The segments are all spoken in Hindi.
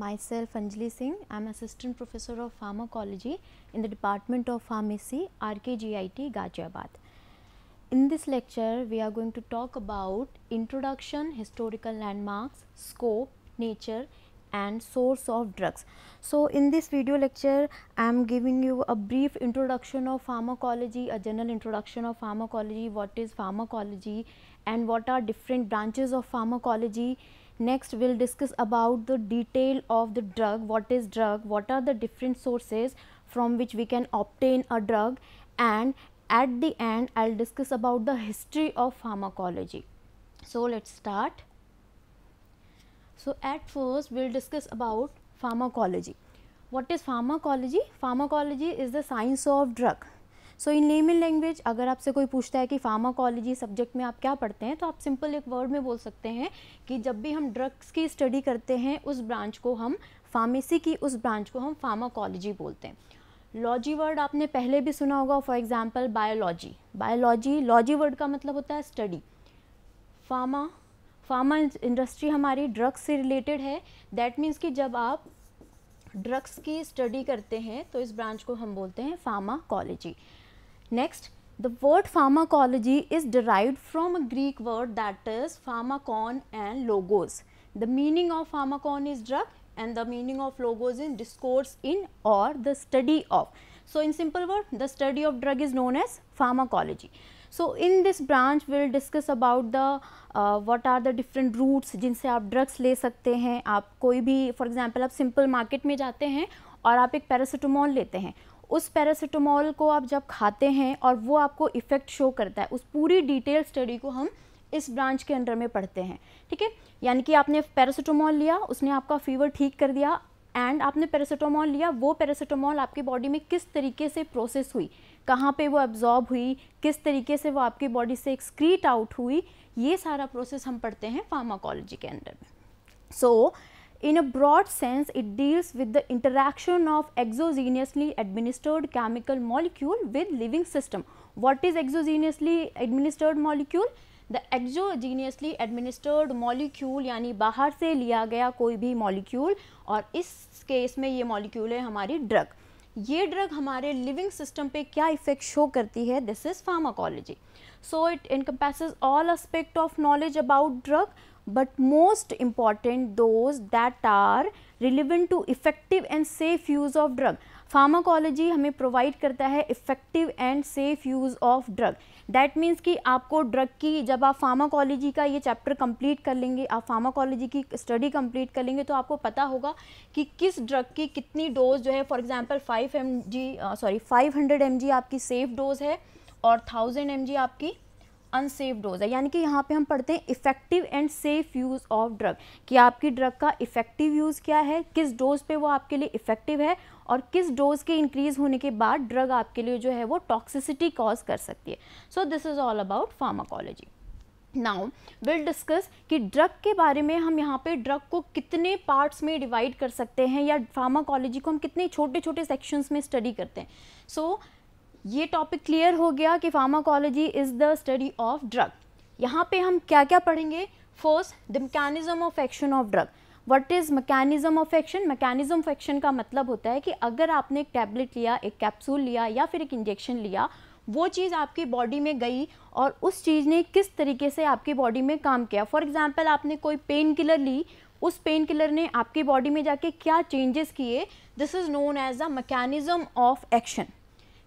myself Anjali Singh, I am Assistant Professor of Pharmacology in the Department of Pharmacy, RKGIT, Ghaziabad. In this lecture, we are going to talk about introduction, historical landmarks, scope, nature and source of drugs. So, in this video lecture, I am giving you a brief introduction of pharmacology, a general introduction of pharmacology, what is pharmacology and what are different branches of pharmacology Next, we will discuss about the detail of the drug, what is drug, what are the different sources from which we can obtain a drug and at the end I will discuss about the history of pharmacology. So, let us start. So, at first we will discuss about pharmacology. What is pharmacology? Pharmacology is the science of drug. So in layman language अगर आपसे कोई पूछता है कि फार्माकोलॉजी सब्जेक्ट में आप क्या पढ़ते हैं तो आप सिंपल एक वर्ड में बोल सकते हैं कि जब भी हम ड्रग्स की स्टडी करते हैं उस ब्रांच को हम फार्मेसी की उस ब्रांच को हम फार्माकोलॉजी बोलते हैं लॉजी वर्ड आपने पहले भी सुना होगा for example biology biology logy word का मतलब होता है स्टडी फार्मा फार्मा इंडस्ट्री हमारी ड्रग्स से रिलेटेड है दैट मीन्स कि जब आप ड्रग्स की स्टडी करते हैं तो इस ब्रांच को हम बोलते हैं pharmacology Next, the word pharmacology is derived from a Greek word that is pharmakon and logos. The meaning of pharmakon is drug and the meaning of logos is discourse in or the study of. So, in simple word, the study of drug is known as pharmacology. So, in this branch we will discuss about the uh, what are the different routes जिनसे आप ड्रग्स ले सकते हैं आप कोई भी फॉर एग्जांपल आप सिंपल मार्केट में जाते हैं और आप एक पैरासीटामोल लेते हैं उस पैरासीटामोल को आप जब खाते हैं और वो आपको इफ़ेक्ट शो करता है उस पूरी डिटेल स्टडी को हम इस ब्रांच के अंडर में पढ़ते हैं ठीक है यानी कि आपने पैरासीटामोल लिया उसने आपका फीवर ठीक कर दिया एंड आपने पैरासीटामोल लिया वो पैरासीटामोल आपकी बॉडी में किस तरीके से प्रोसेस हुई कहाँ पे वो एब्जॉर्ब हुई किस तरीके से वो आपकी बॉडी से एक्सक्रीट आउट हुई ये सारा प्रोसेस हम पढ़ते हैं फार्माकोलॉजी के अंडर में so so, In a broad sense, it deals with the interaction of exogenously administered chemical molecule with living system. What is exogenously administered molecule? The exogenously administered molecule yani bahar se liya gaya koi bhi molecule is case case में ये molecule है हमारी drug. ये drug हमारे living system पे क्या effect show करती है This is pharmacology. So it encompasses all aspect of knowledge about drug. but most important those that are relevant to effective and safe use of drug pharmacology हमें प्रोवाइड करता है effective and safe use of drug that means कि आपको ड्रग की जब आप फार्माकोलॉजी का ये चैप्टर कंप्लीट कर लेंगे आप फार्माकोलॉजी की स्टडी कंप्लीट कर लेंगे तो आपको पता होगा कि किस ड्रग की कितनी डोज जो है for example five M G sorry five hundred M G आपकी सेफ़ डोज है और थाउजेंड एम जी आपकी अनसेफ डोज है यानी कि यहाँ पे हम पढ़ते हैं effective and safe use of drug कि आपकी ड्रग का इफ़ेक्टिव यूज़ क्या है किस डोज पे वो आपके लिए इफ़ेक्टिव है और किस डोज के इंक्रीज़ होने के बाद ड्रग आपके लिए जो है वो टॉक्सिसिटी कॉज कर सकती है so this is all about pharmacology now will discuss कि ड्रग के बारे में हम यहाँ पे ड्रग को कितने पार्ट्स में डिवाइड कर सकते हैं या फार्माकोलॉजी को हम कितने छोटे छोटे सेक्शंस में स्टडी करते हैं सो so, ये टॉपिक क्लियर हो गया कि pharmacology is the study of drug यहाँ पे हम क्या क्या पढ़ेंगे first the mechanism of action of drug what is mechanism of action mechanism of action का मतलब होता है कि अगर आपने एक टैबलेट लिया एक कैप्सूल लिया या फिर एक इंजेक्शन लिया वो चीज़ आपकी बॉडी में गई और उस चीज़ ने किस तरीके से आपकी बॉडी में काम किया फॉर एग्ज़ाम्पल आपने कोई पेन किलर ली उस पेन किलर ने आपकी बॉडी में जाके क्या चेंजेस किए this is known as a mechanism of action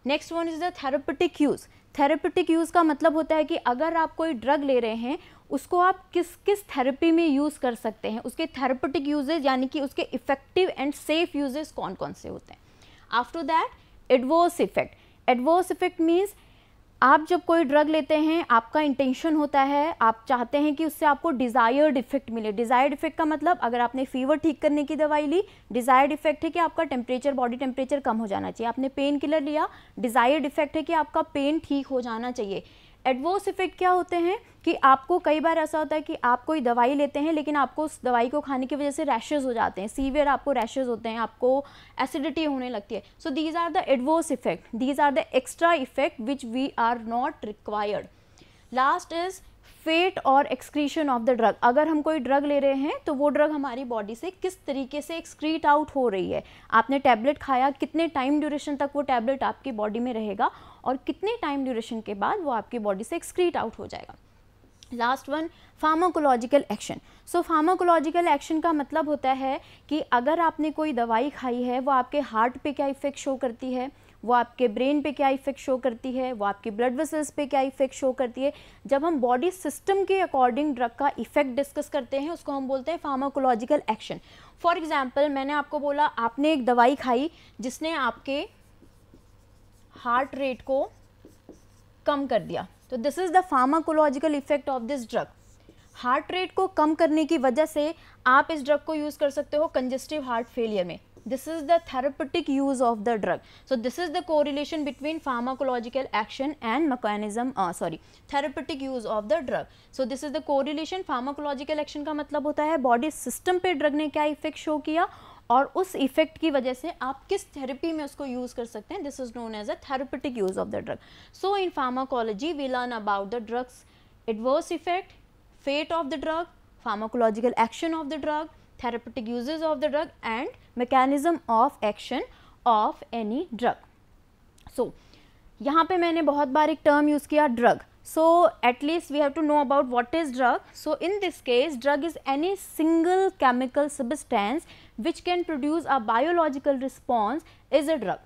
next one is the therapeutic use therapeutic use का मतलब होता है कि अगर आप कोई ड्रग ले रहे हैं उसको आप किस किस थेरेपी में यूज़ कर सकते हैं उसके थेरापटिक यूजेज यानी कि उसके इफ़ेक्टिव एंड सेफ यूजेज कौन कौन से होते हैं after that adverse effect adverse effect means आप जब कोई ड्रग लेते हैं आपका इंटेंशन होता है आप चाहते हैं कि उससे आपको डिज़ायर्ड इफेक्ट मिले डिज़ायर्ड इफेक्ट का मतलब अगर आपने फीवर ठीक करने की दवाई ली डिज़ायर्ड इफेक्ट है कि आपका टेम्परेचर बॉडी टेम्परेचर कम हो जाना चाहिए आपने पेन किलर लिया डिज़ायर्ड इफेक्ट है कि आपका पेन ठीक हो जाना चाहिए एडवर्स इफ़ेक्ट क्या होते हैं कि आपको कई बार ऐसा होता है कि आप कोई दवाई लेते हैं लेकिन आपको उस दवाई को खाने की वजह से रैशेज़ हो जाते हैं सीवियर आपको रैशेज़ होते हैं आपको एसिडिटी होने लगती है so these are the adverse effect these are the extra effect which we are not required last is fate और एक्सक्रीशन ऑफ द ड्रग अगर हम कोई ड्रग ले रहे हैं तो वो ड्रग हमारी बॉडी से किस तरीके से एक्सक्रीट आउट हो रही है आपने टैबलेट खाया कितने टाइम ड्यूरेशन तक वो टैबलेट आपकी बॉडी में रहेगा और कितने टाइम ड्यूरेशन के बाद वो आपकी बॉडी से एक्सक्रीट आउट हो जाएगा last one pharmacological action so pharmacological action का मतलब होता है कि अगर आपने कोई दवाई खाई है वो आपके हार्ट पे क्या इफ़ेक्ट शो करती है वो आपके ब्रेन पे क्या इफेक्ट शो करती है वो आपके ब्लड वेसल्स पे क्या इफेक्ट शो करती है जब हम बॉडी सिस्टम के अकॉर्डिंग ड्रग का इफेक्ट डिस्कस करते हैं उसको हम बोलते हैं फार्माकोलॉजिकल एक्शन फॉर एग्जाम्पल मैंने आपको बोला आपने एक दवाई खाई जिसने आपके हार्ट रेट को कम कर दिया तो this is the pharmacological effect of this drug heart rate को कम करने की वजह से आप इस ड्रग को यूज़ कर सकते हो कंजेस्टिव हार्ट फेलियर में this is the therapeutic use of the drug so this is the correlation between pharmacological action and mechanism uh, sorry therapeutic use of the drug so this is the correlation pharmacological action ka matlab hota hai body system pe drug ne kya effect show kiya और उस इफेक्ट की वजह से आप किस थेरेपी में उसको यूज़ कर सकते हैं this is known as a therapeutic use of the drug so in pharmacology we learn about the drugs adverse effect fate of the drug pharmacological action of the drug therapeutic uses of the drug and mechanism of action of any drug. So, यहाँ पे मैंने बहुत बार एक term use किया drug. So, at least we have to know about what is drug. So, in this case drug is any single chemical substance which can produce a biological response is a drug.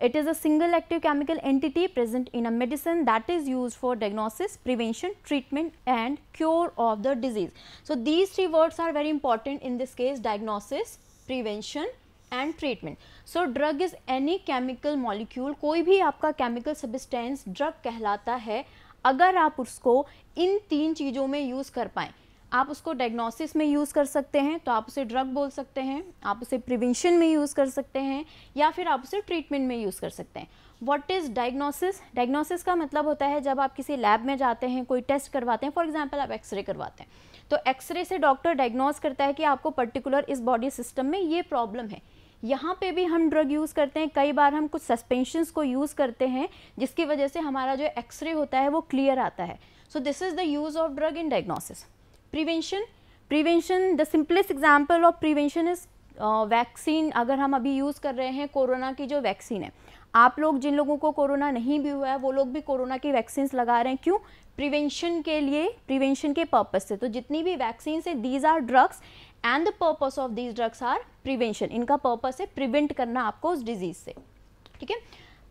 It is a single active chemical entity present in a medicine that is used for diagnosis, prevention, treatment and cure of the disease. So, these three words are very important in this case diagnosis, prevention and treatment so drug is any chemical molecule koi bhi aapka chemical substance drug kehlata hai agar aap usko in teen cheezon mein use kar पाएँ आप उसको डायग्नोसिस में यूज़ कर सकते हैं तो आप उसे ड्रग बोल सकते हैं आप उसे प्रिवेंशन में यूज़ कर सकते हैं या फिर आप उसे ट्रीटमेंट में यूज़ कर सकते हैं वॉट इज़ डायग्नोसिस डायग्नोसिस का मतलब होता है जब आप किसी लैब में जाते हैं कोई टेस्ट करवाते हैं फॉर एग्जाम्पल आप एक्सरे करवाते हैं तो एक्सरे से डॉक्टर डायग्नोस करता है कि आपको पर्टिकुलर इस बॉडी सिस्टम में ये प्रॉब्लम है यहाँ पे भी हम ड्रग यूज़ करते हैं कई बार हम कुछ सस्पेंशंस को यूज़ करते हैं जिसकी वजह से हमारा जो एक्सरे होता है वो क्लियर आता है so this is the use of drug in diagnosis prevention prevention the simplest example of prevention is vaccine अगर हम अभी यूज़ कर रहे हैं कोरोना की जो वैक्सीन है आप लोग जिन लोगों को कोरोना नहीं भी हुआ है वो लोग भी कोरोना की वैक्सीन्स लगा रहे हैं क्यों प्रिवेंशन के लिए प्रिवेंशन के पर्पज़ से तो जितनी भी वैक्सीन है these are drugs and the purpose of these drugs are prevention इनका पर्पज़ है प्रिवेंट करना आपको उस डिजीज़ से ठीक है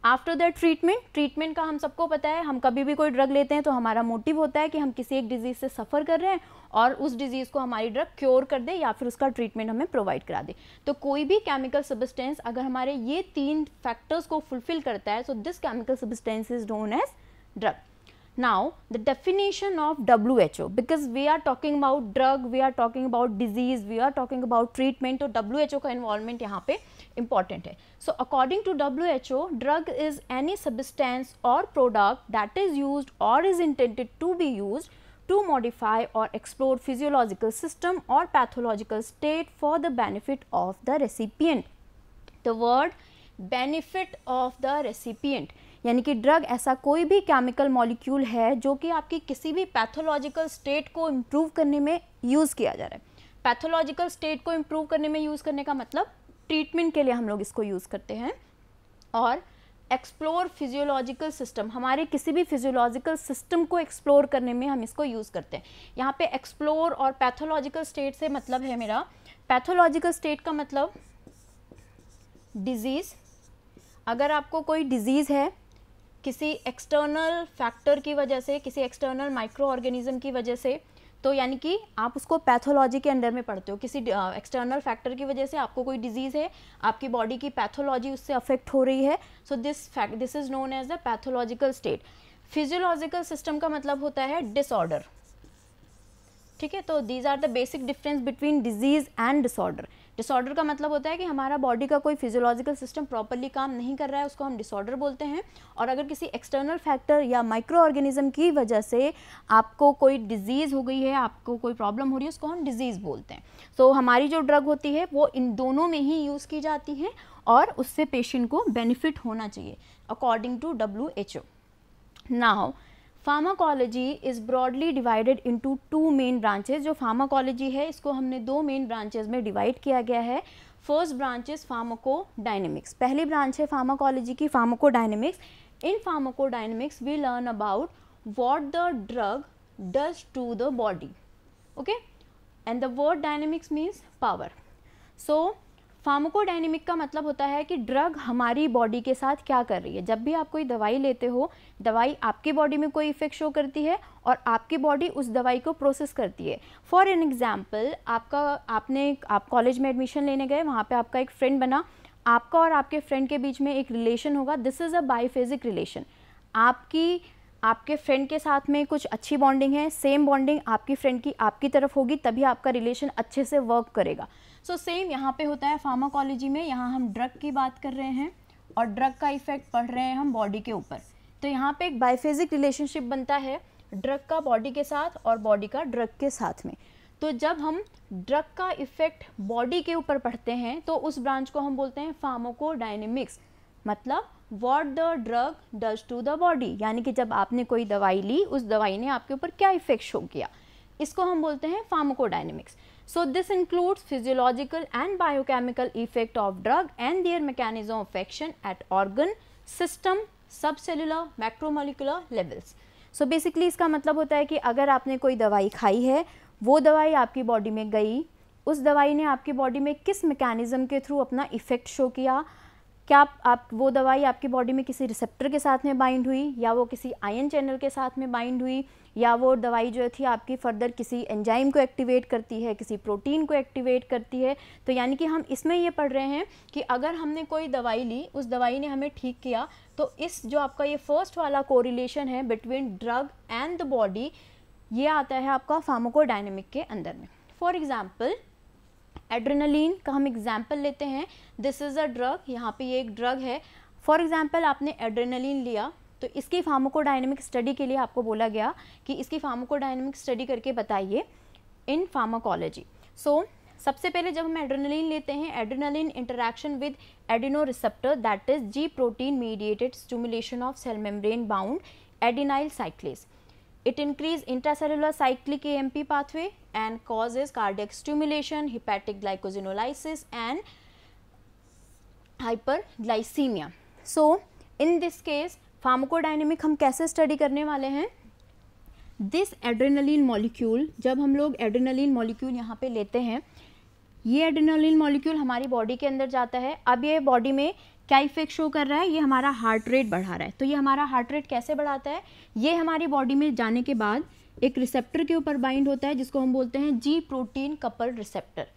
आफ्टर दैट ट्रीटमेंट ट्रीटमेंट का हम सबको पता है हम कभी भी कोई ड्रग लेते हैं तो हमारा मोटिव होता है कि हम किसी एक डिजीज़ से सफ़र कर रहे हैं और उस डिजीज़ को हमारी ड्रग क्योर कर दे या फिर उसका ट्रीटमेंट हमें प्रोवाइड करा दे तो कोई भी केमिकल सब्सटेंस अगर हमारे ये तीन फैक्टर्स को फुलफिल करता है so this chemical substance is known as drug now the definition of W H O because we are talking about drug we are talking about disease we are talking about treatment तो डब्ल्यू एच ओ का इन्वॉल्वमेंट यहाँ पे इम्पॉर्टेंट है so according to W H O drug is any substance और प्रोडक्ट दैट इज यूज और is intended to be use to modify और एक्सप्लोर फिजियोलॉजिकल सिस्टम और pathological state for the benefit of the recipient the word benefit of the recipient यानी कि ड्रग ऐसा कोई भी केमिकल मॉलिक्यूल है जो कि आपकी किसी भी पैथोलॉजिकल स्टेट को इम्प्रूव करने में यूज़ किया जा रहा है पैथोलॉजिकल स्टेट को इम्प्रूव करने में यूज़ करने का मतलब ट्रीटमेंट के लिए हम लोग इसको यूज़ करते हैं और एक्सप्लोर फिजियोलॉजिकल सिस्टम हमारे किसी भी फिजियोलॉजिकल सिस्टम को एक्सप्लोर करने में हम इसको यूज़ करते हैं यहाँ पे एक्सप्लोर और पैथोलॉजिकल स्टेट से मतलब है मेरा पैथोलॉजिकल स्टेट का मतलब डिजीज़ अगर आपको कोई डिजीज़ है किसी एक्सटर्नल फैक्टर की वजह से किसी एक्सटर्नल माइक्रो ऑर्गेनिज्म की वजह से तो यानी कि आप उसको पैथोलॉजी के अंडर में पढ़ते हो किसी एक्सटर्नल फैक्टर की वजह से आपको कोई डिजीज़ है आपकी बॉडी की पैथोलॉजी उससे अफेक्ट हो रही है so this fact this is known as the pathological state physiological system का मतलब होता है डिसऑर्डर ठीक है तो these are the basic difference between disease and disorder disorder का मतलब होता है कि हमारा बॉडी का कोई फिजियोलॉजिकल सिस्टम प्रॉपरली काम नहीं कर रहा है उसको हम डिसऑर्डर बोलते हैं और अगर किसी एक्सटर्नल फैक्टर या माइक्रो ऑर्गेनिज्म की वजह से आपको कोई डिजीज़ हो गई है आपको कोई प्रॉब्लम हो रही है उसको हम डिजीज़ बोलते हैं सो so, हमारी जो ड्रग होती है वो इन दोनों में ही यूज़ की जाती है और उससे पेशेंट को बेनिफिट होना चाहिए according to W H O now pharmacology is broadly divided into two main branches जो फार्माकोलॉजी है इसको हमने दो मेन ब्रांचेज में डिवाइड किया गया है फर्स्ट ब्रांच इज़ डायनेमिक्स पहली ब्रांच है फार्माकोलॉजी की dynamics in dynamics we learn about what the drug does to the body okay and the word dynamics means power so pharmacodynamic का मतलब होता है कि ड्रग हमारी बॉडी के साथ क्या कर रही है जब भी आप कोई दवाई लेते हो दवाई आपकी बॉडी में कोई इफेक्ट शो करती है और आपकी बॉडी उस दवाई को प्रोसेस करती है फॉर एन एग्ज़ाम्पल आपका आपने आप कॉलेज में एडमिशन लेने गए वहाँ पर आपका एक फ्रेंड बना आपका और आपके फ्रेंड के बीच में एक रिलेशन होगा this is a biphasic relation आपकी आपके फ्रेंड के साथ में कुछ अच्छी बॉन्डिंग है सेम बॉन्डिंग आपकी फ्रेंड की आपकी तरफ होगी तभी आपका रिलेशन अच्छे से वर्क करेगा सो सेम यहाँ पे होता है फार्माकोलॉजी में यहाँ हम ड्रग की बात कर रहे हैं और ड्रग का इफ़ेक्ट पढ़ रहे हैं हम बॉडी के ऊपर तो यहाँ पे एक बायफेजिक रिलेशनशिप बनता है ड्रग का बॉडी के साथ और बॉडी का ड्रग के साथ में तो जब हम ड्रग का इफ़ेक्ट बॉडी के ऊपर पढ़ते हैं तो उस ब्रांच को हम बोलते हैं फार्मोको मतलब what the drug does to the body यानी कि जब आपने कोई दवाई ली उस दवाई ने आपके ऊपर क्या इफ़ेक्ट शो किया इसको हम बोलते हैं फार्मोको So this includes physiological and biochemical effect of drug and their mechanism of action at organ, system, subcellular, macromolecular levels. So basically इसका मतलब होता है कि अगर आपने कोई दवाई खाई है वो दवाई आपकी बॉडी में गई उस दवाई ने आपकी बॉडी में किस मैकेनिज़्म के थ्रू अपना इफ़ेक्ट शो किया क्या आप, आप वो दवाई आपकी बॉडी में किसी रिसेप्टर के साथ में बाइंड हुई या वो किसी आयन चैनल के साथ में बाइंड हुई या वो दवाई जो थी आपकी फर्दर किसी एंजाइम को एक्टिवेट करती है किसी प्रोटीन को एक्टिवेट करती है तो यानी कि हम इसमें ये पढ़ रहे हैं कि अगर हमने कोई दवाई ली उस दवाई ने हमें ठीक किया तो इस जो आपका ये फर्स्ट वाला कोरिलेशन है between drug and the body ये आता है आपका फार्मोकोडाइनमिक के अंदर में फॉर एग्ज़ाम्पल एड्रेनलिन का हम एग्जाम्पल लेते हैं दिस इज़ अ ड्रग यहाँ पे ये एक ड्रग है फॉर एग्जाम्पल आपने एड्रेनलिन लिया तो इसकी फार्माकोडाइनमिक स्टडी के लिए आपको बोला गया कि इसकी फार्माकोडाइनमिक स्टडी करके बताइए इन फार्माकोलॉजी सो सबसे पहले जब हम एड्रेनलिन लेते हैं adrenaline interaction with adreno receptor that is G protein mediated stimulation of cell membrane bound adenylyl cyclase It increase intracellular cyclic AMP pathway and causes cardiac stimulation, hepatic glycosinolysis and hyperglycemia. So, in this case pharmacodynamic हम कैसे study करने वाले हैं This adrenaline molecule जब हम लोग adrenaline molecule यहाँ पे लेते हैं ये एड्रेनलिन मॉलिक्यूल हमारी बॉडी के अंदर जाता है अब ये बॉडी में क्या इफेक्ट शो कर रहा है ये हमारा हार्ट रेट बढ़ा रहा है तो ये हमारा हार्ट रेट कैसे बढ़ाता है ये हमारी बॉडी में जाने के बाद एक रिसेप्टर के ऊपर बाइंड होता है जिसको हम बोलते हैं G protein coupled receptor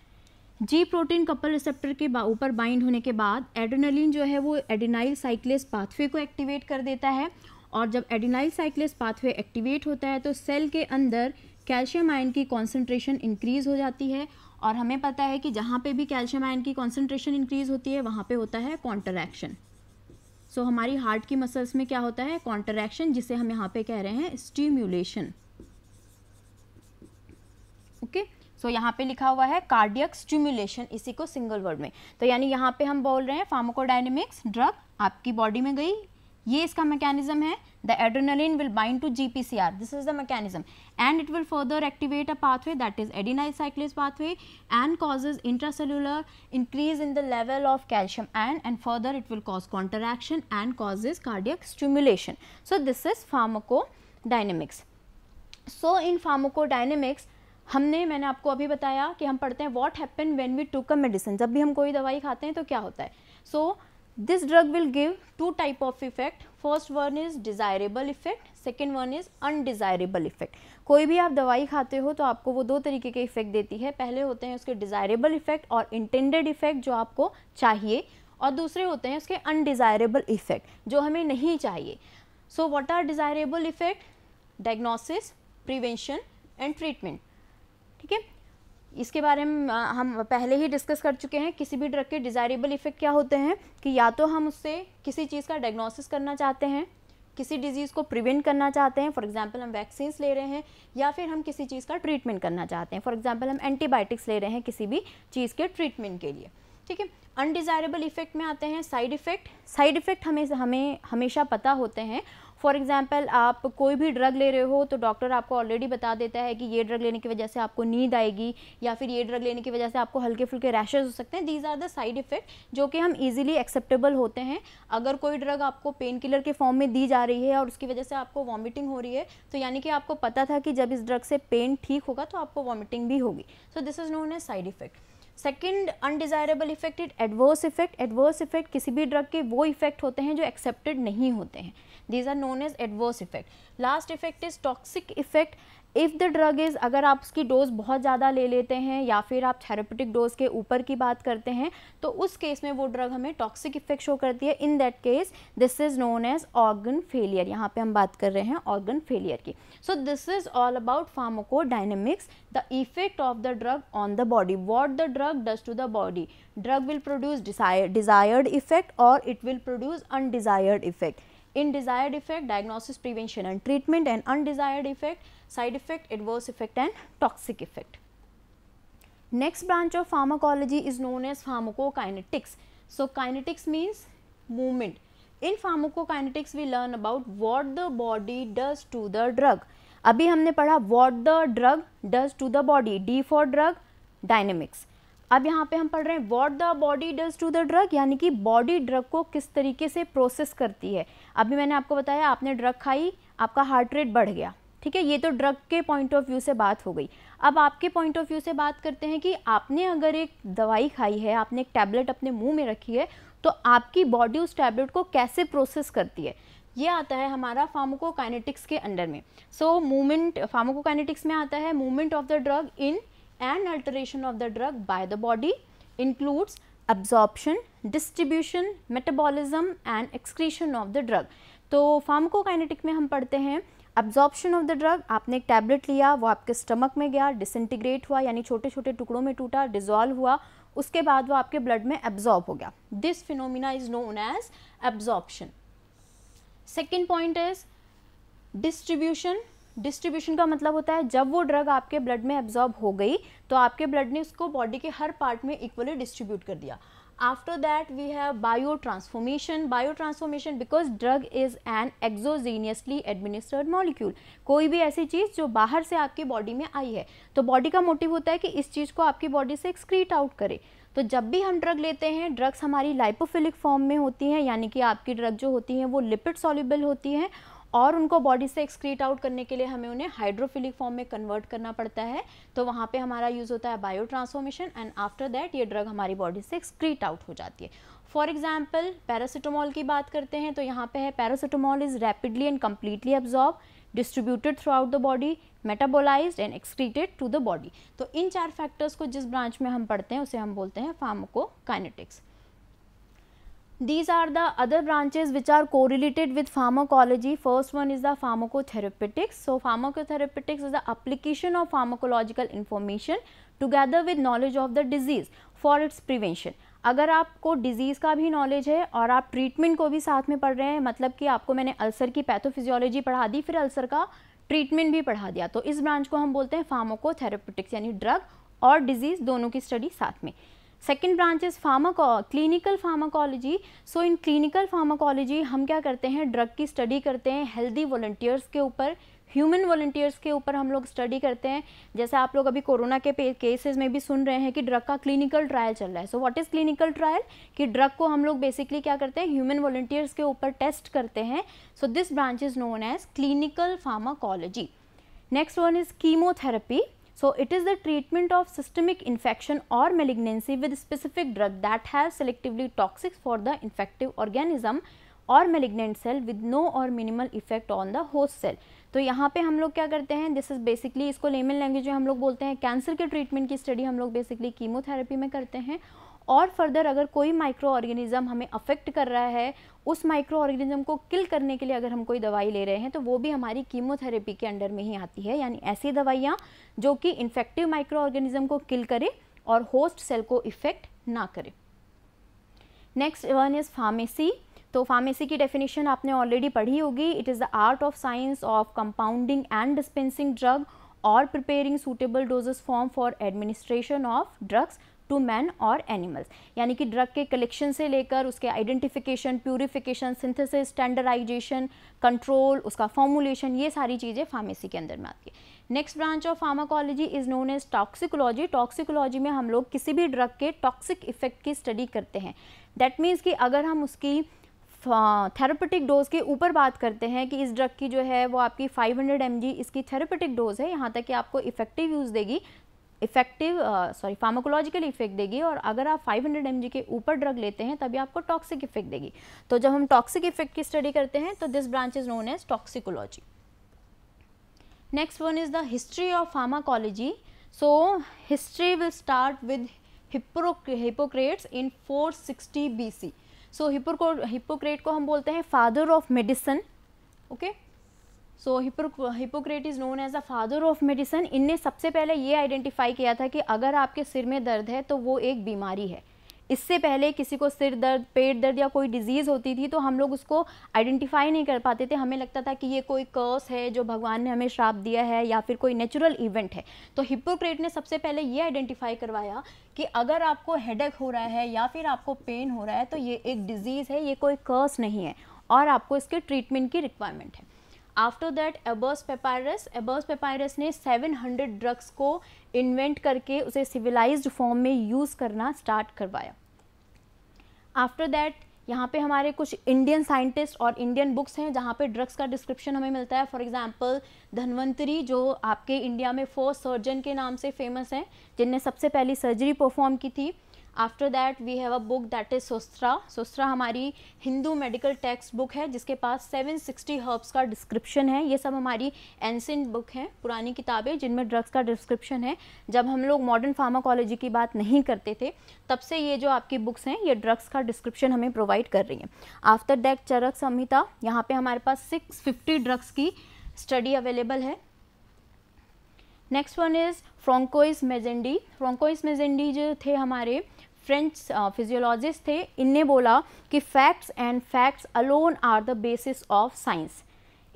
G protein coupled receptor के ऊपर बाइंड होने के बाद एडोनलिन जो है वो एडिनाइल साइक्लेस पाथवे को एक्टिवेट कर देता है और जब एडिनाइल साइक्लेस पाथवे एक्टिवेट होता है तो सेल के अंदर कैल्शियम आयन की कॉन्सेंट्रेशन इंक्रीज़ हो जाती है और हमें पता है कि जहाँ पे भी कैल्शियम आयन की कॉन्सेंट्रेशन इंक्रीज होती है वहाँ पे होता है कॉन्ट्रैक्शन सो so, हमारी हार्ट की मसल्स में क्या होता है कॉन्ट्रैक्शन जिसे हम यहाँ पे कह रहे हैं स्टीम्यूलेशन ओके सो यहाँ पे लिखा हुआ है कार्डियक स्टिमुलेशन इसी को सिंगल वर्ड में तो यानी यहाँ पे हम बोल रहे हैं फार्मोकोडाइनमिक्स ड्रग आपकी बॉडी में गई ये इसका मैकेनिज्म है the adrenaline will bind to G P C R this is the mechanism and it will further activate a pathway that is adenylyl cyclase pathway and causes intracellular increase in the level of calcium and and further it will cause contraction and causes cardiac stimulation so this is pharmacodynamics so in pharmacodynamics हमने मैंने आपको अभी बताया कि हम पढ़ते हैं वॉट हैपन वेन वी टूक अ मेडिसिन जब भी हम कोई दवाई खाते हैं तो क्या होता है सो so, this drug will give two type of effect first one is desirable effect second one is undesirable effect कोई भी आप दवाई खाते हो तो आपको वो दो तरीके के इफ़ेक्ट देती है पहले होते हैं उसके डिज़ायरेबल इफ़ेक्ट और इंटेंडेड इफ़ेक्ट जो आपको चाहिए और दूसरे होते हैं उसके अनडिज़ायरेबल इफ़ेक्ट जो हमें नहीं चाहिए so what are desirable effect diagnosis prevention and treatment ठीक है इसके बारे में हम पहले ही डिस्कस कर चुके हैं किसी भी ड्रग के डिज़ायरेबल इफ़ेक्ट क्या होते हैं कि या तो हम उससे किसी चीज़ का डायग्नोसिस करना चाहते हैं किसी डिज़ीज़ को प्रिवेंट करना चाहते हैं फॉर एग्जांपल हम वैक्सीन ले रहे हैं या फिर हम किसी चीज़ का ट्रीटमेंट करना चाहते हैं फॉर एग्ज़ाम्पल हम एंटीबायोटिक्स ले रहे हैं किसी भी चीज़ के ट्रीटमेंट के लिए ठीक है अनडिज़ायरेबल इफ़ेक्ट में आते हैं साइड इफ़ेक्ट साइड इफ़ेक्ट हमें हमें हमेशा पता होते हैं फॉर एग्जाम्पल आप कोई भी ड्रग ले रहे हो तो डॉक्टर आपको ऑलरेडी बता देता है कि ये ड्रग लेने की वजह से आपको नींद आएगी या फिर ये ड्रग लेने की वजह से आपको हल्के फुल्के रैशेज हो सकते हैं these are the side effect जो कि हम ईजिली एक्सेप्टेबल होते हैं अगर कोई ड्रग आपको पेन किलर के फॉर्म में दी जा रही है और उसकी वजह से आपको वॉमिटिंग हो रही है तो यानी कि आपको पता था कि जब इस ड्रग से पेन ठीक होगा तो आपको वॉमिटिंग भी होगी so this is known as side effect second undesirable effect it adverse effect adverse effect किसी भी ड्रग के वो इफेक्ट होते हैं जो एक्सेप्टेड नहीं होते हैं these are known as adverse effect last effect is toxic effect if the drug is अगर आप उसकी डोज़ बहुत ज़्यादा ले लेते हैं या फिर आप थेरेपेटिक डोज़ के ऊपर की बात करते हैं तो उस केस में वो ड्रग हमें टॉक्सिक इफेक्ट शो करती है in that case this is known as organ failure यहाँ पे हम बात कर रहे हैं ऑर्गन फेलियर की so this is all about pharmacodynamics the effect of the drug on the body what the drug does to the body drug will produce desired effect और it will produce undesired effect in desired effect, diagnosis, prevention and treatment and undesired effect, side effect, adverse effect and toxic effect. Next branch of pharmacology is known as pharmacokinetics. So, kinetics means movement. In pharmacokinetics, we learn about what the body does to the drug. अभी हमने पढ़ा what the drug does to the body. D for drug, dynamics. अब यहाँ पे हम पढ़ रहे हैं what the body does to the drug यानी कि बॉडी ड्रग को किस तरीके से प्रोसेस करती है अभी मैंने आपको बताया आपने ड्रग खाई आपका हार्ट रेट बढ़ गया ठीक है ये तो ड्रग के पॉइंट ऑफ व्यू से बात हो गई अब आपके पॉइंट ऑफ व्यू से बात करते हैं कि आपने अगर एक दवाई खाई है आपने एक टैबलेट अपने मुंह में रखी है तो आपकी बॉडी उस टैबलेट को कैसे प्रोसेस करती है ये आता है हमारा फार्मोकोकाइनेटिक्स के अंडर में सो मूवमेंट फार्मोकोकाइनेटिक्स में आता है movement of the drug in and alteration of the drug by the body includes absorption, distribution, metabolism and excretion of the drug. तो फार्मकोकाइनेटिक में हम पढ़ते हैं अब्जॉर्प्शन ऑफ द ड्रग आपने एक टैबलेट लिया वो आपके स्टमक में गया डिसइंटीग्रेट हुआ यानी छोटे छोटे टुकड़ों में टूटा डिजॉल्व हुआ उसके बाद वो आपके ब्लड में एब्जॉर्ब हो गया this phenomena is known as absorption second point is distribution distribution का मतलब होता है जब वो ड्रग आपके ब्लड में एब्जॉर्ब हो गई तो आपके ब्लड ने उसको बॉडी के हर पार्ट में इक्वली डिस्ट्रीब्यूट कर दिया after that we have biotransformation biotransformation because drug is an exogenously administered molecule कोई भी ऐसी चीज़ जो बाहर से आपकी बॉडी में आई है तो बॉडी का मोटिव होता है कि इस चीज़ को आपकी बॉडी से एक्सक्रीट आउट करे तो जब भी हम ड्रग लेते हैं ड्रग्स हमारी लाइपोफिलिक फॉर्म में होती हैं यानी कि आपकी ड्रग जो होती हैं वो लिपिड सॉल्यूबल होती हैं और उनको बॉडी से एक्सक्रीट आउट करने के लिए हमें उन्हें हाइड्रोफिलिक फॉर्म में कन्वर्ट करना पड़ता है तो वहाँ पे हमारा यूज़ होता है biotransformation and after that ये ड्रग हमारी बॉडी से एक्सक्रीट आउट हो जाती है फॉर एग्जाम्पल पैरासीटामॉल की बात करते हैं तो यहाँ पे है paracetamol is rapidly and completely absorb distributed throughout the body metabolise and excreted to the body तो इन चार फैक्टर्स को जिस ब्रांच में हम पढ़ते हैं उसे हम बोलते हैं फार्मोकोकाइनेटिक्स These are the other branches which are correlated with pharmacology. First one is the pharmacotherapeutics. So, pharmacotherapeutics is the application of pharmacological information together with knowledge of the disease for its prevention. अगर आपको डिजीज़ का भी नॉलेज है और आप ट्रीटमेंट को भी साथ में पढ़ रहे हैं मतलब कि आपको मैंने अल्सर की पैथोफिजियोलॉजी पढ़ा दी फिर अल्सर का ट्रीटमेंट भी पढ़ा दिया तो इस ब्रांच को हम बोलते हैं फार्मोकोथेरेपेटिक्स यानी ड्रग और डिजीज़ दोनों की स्टडी साथ में second branch is pharmaco clinical pharmacology so in clinical pharmacology हम क्या करते हैं ड्रग की स्टडी करते हैं हेल्दी वॉल्टियर्स के ऊपर ह्यूमन वॉल्टियर्स के ऊपर हम लोग स्टडी करते हैं जैसे आप लोग अभी कोरोना के केसेस में भी सुन रहे हैं कि ड्रग का क्लिनिकल ट्रायल चल रहा है so what is clinical trial कि ड्रग को हम लोग बेसिकली क्या करते हैं ह्यूमन वॉल्टियर्स के ऊपर टेस्ट करते हैं so this branch is known as clinical pharmacology next one is chemotherapy So it is the treatment of systemic infection or malignancy with specific drug that has selectively toxics for the infective organism और मेलिग्नेंट सेल विद नो और minimal effect on the host cell तो यहाँ पे हम लोग क्या करते हैं दिस इज़ बेसिकली इसको लेमन लैंग्वेज में हम लोग बोलते हैं कैंसर के ट्रीटमेंट की स्टडी हम लोग बेसिकली कीमोथेरेपी में करते हैं और फर्दर अगर कोई माइक्रो ऑर्गेनिज़म हमें अफेक्ट कर रहा है उस माइक्रो ऑर्गेनिज़म को किल करने के लिए अगर हम कोई दवाई ले रहे हैं तो वो भी हमारी कीमोथेरेपी के अंडर में ही आती है यानी ऐसी दवाइयाँ जो कि इन्फेक्टिव माइक्रो ऑर्गेनिज़म को किल करे और होस्ट सेल को इफ़ेक्ट ना करे नेक्स्ट वन इज़ फार्मेसी तो फार्मेसी की डेफिनेशन आपने ऑलरेडी पढ़ी होगी it is the art of science of compounding and dispensing drug और preparing suitable doses form for administration of drugs to man और एनिमल्स यानी कि ड्रग के कलेक्शन से लेकर उसके identification purification synthesis standardisation control उसका फॉर्मुलेशन ये सारी चीज़ें फार्मेसी के अंदर में आती है next branch of pharmacology is known as toxicology toxicology में हम लोग किसी भी ड्रग के टॉक्सिक इफेक्ट की स्टडी करते हैं दैट मीन्स कि अगर हम उसकी थेरापेटिक डोज़ के ऊपर बात करते हैं कि इस ड्रग की जो है वो आपकी 500 हंड्रेड इसकी थेरापटिक डोज़ है यहाँ तक कि आपको इफेक्टिव यूज़ देगी इफेक्टिव सॉरी फार्माकोलॉजिकल इफेक्ट देगी और अगर आप 500 हंड्रेड के ऊपर ड्रग लेते हैं तभी आपको टॉक्सिक इफेक्ट देगी तो जब हम टॉक्सिक इफेक्ट की स्टडी करते हैं तो this branch is known as toxicology next one is the history of pharmacology so history will start with Hippocrates in 460 C so Hippocrates को हम बोलते हैं father of medicine okay okay? So Hippocrates is known as a father of medicine इनने सबसे पहले ये आइडेंटिफाई किया था कि अगर आपके सिर में दर्द है तो वो एक बीमारी है इससे पहले किसी को सिर दर्द पेट दर्द या कोई डिजीज़ होती थी तो हम लोग उसको आइडेंटिफाई नहीं कर पाते थे हमें लगता था कि ये कोई कर्स है जो भगवान ने हमें श्राप दिया है या फिर कोई नेचुरल इवेंट है तो हिपोक्रेट ने सबसे पहले ये आइडेंटिफाई करवाया कि अगर आपको हेडेक हो रहा है या फिर आपको पेन हो रहा है तो ये एक डिजीज़ है ये कोई कर्स नहीं है और आपको इसके ट्रीटमेंट की रिक्वायरमेंट है after that Ebers papyrus Ebers papyrus ने 700 ड्रग्स को इन्वेंट करके उसे सिविलाइज्ड फॉर्म में यूज़ करना स्टार्ट करवाया आफ्टर दैट यहाँ पे हमारे कुछ इंडियन साइंटिस्ट और इंडियन बुक्स हैं जहाँ पे ड्रग्स का डिस्क्रिप्शन हमें मिलता है फॉर एग्जांपल धनवंतरी जो आपके इंडिया में फोर सर्जन के नाम से फेमस हैं जिनने सबसे पहली सर्जरी परफॉर्म की थी after that we have a book that is सोस्त्रा सोस्त्रा हमारी हिंदू मेडिकल टेक्स्ट बुक है जिसके पास 760 हर्ब्स का डिस्क्रिप्शन है ये सब हमारी एंसेंट बुक हैं पुरानी किताबें जिनमें ड्रग्स का डिस्क्रिप्शन है जब हम लोग मॉडर्न फार्माकोलॉजी की बात नहीं करते थे तब से ये जो आपकी बुक्स हैं ये ड्रग्स का डिस्क्रिप्शन हमें प्रोवाइड कर रही हैं आफ्टर दैट चरक संहिता यहाँ पर हमारे पास सिक्स ड्रग्स की स्टडी अवेलेबल है next one is Francois Magendie Francois Magendie जो थे हमारे फ्रेंच फिजियोलॉजिस्ट uh, थे इनने बोला कि facts and facts alone are the basis of science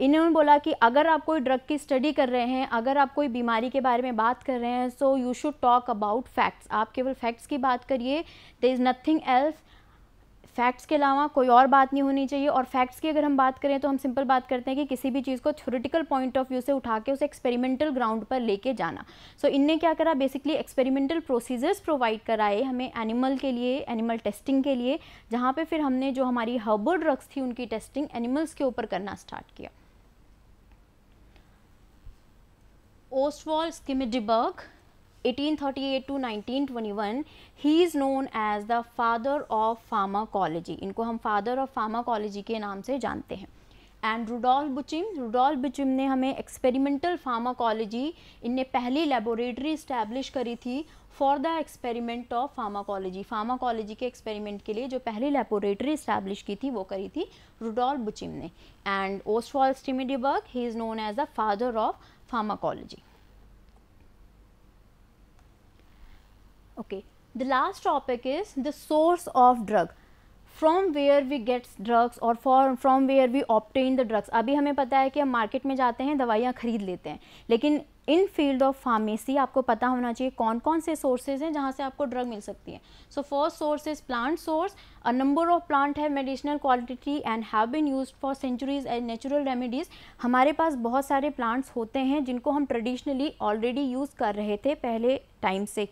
इन्होंने बोला कि अगर आप कोई ड्रग की स्टडी कर रहे हैं अगर आप कोई बीमारी के बारे में बात कर रहे हैं so you should talk about facts आप केवल फैक्ट्स की बात करिए there is nothing else facts के अलावा कोई और बात नहीं होनी चाहिए और फैक्ट्स की अगर हम बात करें तो हम सिंपल बात करते हैं कि किसी भी चीज़ को थ्योरेटिकल पॉइंट ऑफ व्यू से उठा के उसे एक्सपेरिमेंटल ग्राउंड पर लेके जाना सो so, इनने क्या करा बेसिकली एक्सपेरिमेंटल प्रोसीजर्स प्रोवाइड कराए हमें एनिमल के लिए एनिमल टेस्टिंग के लिए जहाँ पर फिर हमने जो हमारी हर्बल ड्रग्स थी उनकी टेस्टिंग एनिमल्स के ऊपर करना स्टार्ट किया ओस्टवॉल स्किमिडिबर्ग 1838 to 1921 he is known as the father of pharmacology इनको हम father of pharmacology के नाम से जानते हैं एंड रुडोल बुचिम रुडोल बुचिम ने हमें एक्सपेरिमेंटल फार्माकोलॉजी इनने पहली लेबोरेटरी इस्टेब्लिश करी थी for the experiment of pharmacology pharmacology के एक्सपेरिमेंट के लिए जो पहली लेबोरेटरी इस्टेब्लिश की थी वो करी थी रुडोल बुचिम ने एंड ओस्टवॉल Schmiedeberg he is known as the father of pharmacology okay the last topic is the source of drug from where we gets drugs और for from where we obtain the drugs अभी हमें पता है कि हम मार्केट में जाते हैं दवाइयाँ खरीद लेते हैं लेकिन इन फील्ड ऑफ फार्मेसी आपको पता होना चाहिए कौन कौन से सोर्सेज हैं जहाँ से आपको ड्रग मिल सकती है so first source is plant source a number of plant है medicinal quality and have been use for centuries and natural remedies हमारे पास बहुत सारे प्लांट्स होते हैं जिनको हम ट्रेडिशनली ऑलरेडी यूज़ कर रहे थे पहले टाइम से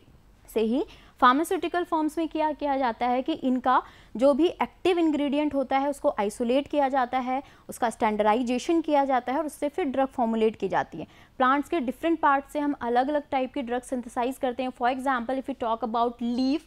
से ही फार्मास्यूटिकल फॉर्म्स में क्या किया जाता है कि इनका जो भी एक्टिव इंग्रेडिएंट होता है उसको आइसोलेट किया जाता है उसका स्टैंडर्डाइजेशन किया जाता है और उससे फिर ड्रग फॉर्मुलेट की जाती है प्लांट्स के डिफरेंट पार्ट से हम अलग अलग टाइप की ड्रग सिंथेसाइज करते हैं for example if you talk about leave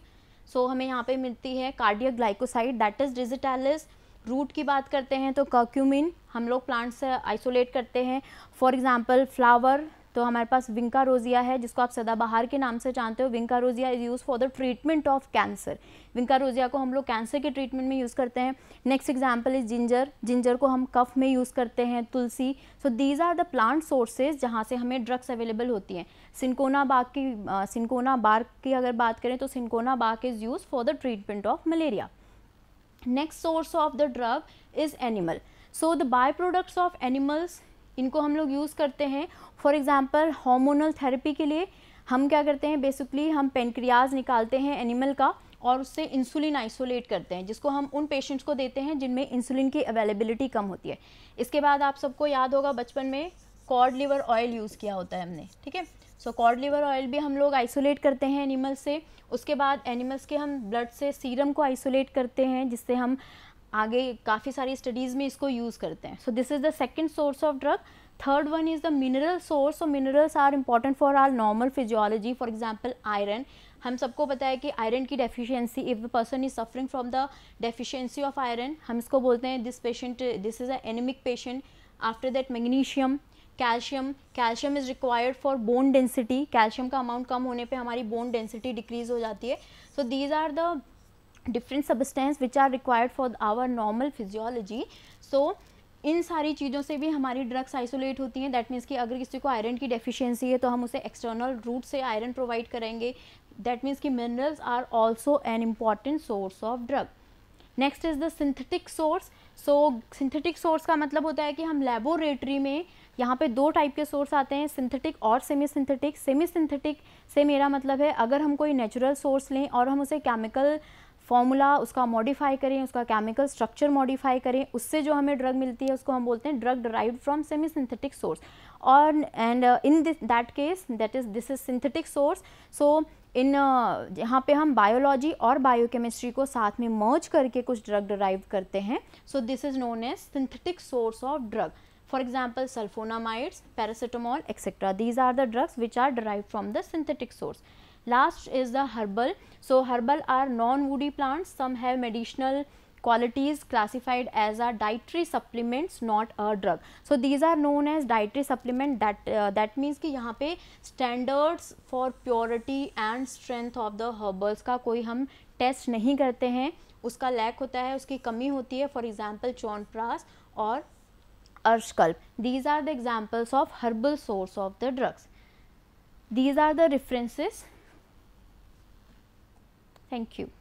so हमें यहाँ पर मिलती है cardiac glycoside that is digitalis root की बात करते हैं तो कर्क्यूमिन हम लोग प्लांट्स आइसोलेट करते हैं फॉर एग्ज़ाम्पल फ्लावर तो हमारे पास विंका रोजिया है जिसको आप सदाबहार के नाम से जानते हो vinca rosea is used for the treatment of cancer vinca rosea को हम लोग कैंसर के ट्रीटमेंट में यूज़ करते हैं next example is ginger ginger को हम कफ में यूज़ करते हैं tulsi so these are the plant sources जहाँ से हमें ड्रग्स अवेलेबल होती हैं सिंकोना बाग की सिंकोना बाग की अगर बात करें तो cinchona bark is used for the treatment of malaria next source of the drug is animal so the by products of animals इनको हम लोग यूज़ करते हैं फॉर एग्ज़ाम्पल हॉर्मोनल थेरेपी के लिए हम क्या करते हैं बेसिकली हम पेनक्रियाज निकालते हैं एनिमल का और उससे इंसुलिन आइसोलेट करते हैं जिसको हम उन पेशेंट्स को देते हैं जिनमें इंसुलिन की अवेलेबिलिटी कम होती है इसके बाद आप सबको याद होगा बचपन में कॉर्ड लिवर ऑयल यूज़ किया होता है हमने ठीक है सो कॉर्ड लिवर ऑयल भी हम लोग आइसोलेट करते हैं एनिमल से उसके बाद एनिमल्स के हम ब्लड से सीरम को आइसोलेट करते हैं जिससे हम आगे काफ़ी सारी स्टडीज़ में इसको यूज़ करते हैं so this is the second source of drug third one is the mineral source और minerals are important for our normal physiology for example iron हम सबको पता है कि आयरन की deficiency if the person is suffering from the deficiency of iron हम इसको बोलते हैं this patient this is a anemic patient after that magnesium calcium calcium is required for bone density calcium का अमाउंट कम होने पे हमारी बोन डेंसिटी डिक्रीज़ हो जाती है so these are the different substance which are required for our normal physiology so इन सारी चीज़ों से भी हमारी ड्रग्स आइसोलेट होती हैं दैट मीन्स कि अगर किसी को आयरन की डेफिशिएंसी है तो हम उसे एक्सटर्नल रूट से आयरन प्रोवाइड करेंगे दैट मीन्स कि minerals are also an important source of drug next is the synthetic source so synthetic source का मतलब होता है कि हम लेबोरेटरी में यहाँ पे दो टाइप के सोर्स आते हैं सिंथेटिक और सेमी सिंथेटिक सेमी सिंथेटिक से मेरा मतलब है अगर हम कोई नेचुरल सोर्स लें और हम उसे केमिकल फॉर्मूला उसका मॉडिफाई करें उसका केमिकल स्ट्रक्चर मॉडिफाई करें उससे जो हमें ड्रग मिलती है उसको हम बोलते हैं drug derive from semi synthetic source और and in this that case that is this is synthetic source so in यहाँ पे हम बायोलॉजी और बायोकेमिस्ट्री को साथ में मर्ज करके कुछ ड्रग डराइव करते हैं so this is known as synthetic source of drug for example sulfonamides paracetamol etcetera these are the drugs which are derive from the synthetic source Last is the herbal. So, herbal are non-woody plants. Some have medicinal qualities classified as a dietary supplements not a drug so these are known as dietary supplement that uh, that means ki yahan pe standards for purity and strength of the herbals ka koi hum test nahi karte hain उसका लैक होता है उसकी कमी होती है फॉर एग्जांपल चौनप्रास और Arshkalp these are the examples of herbal source of the drugs these are the references Thank you.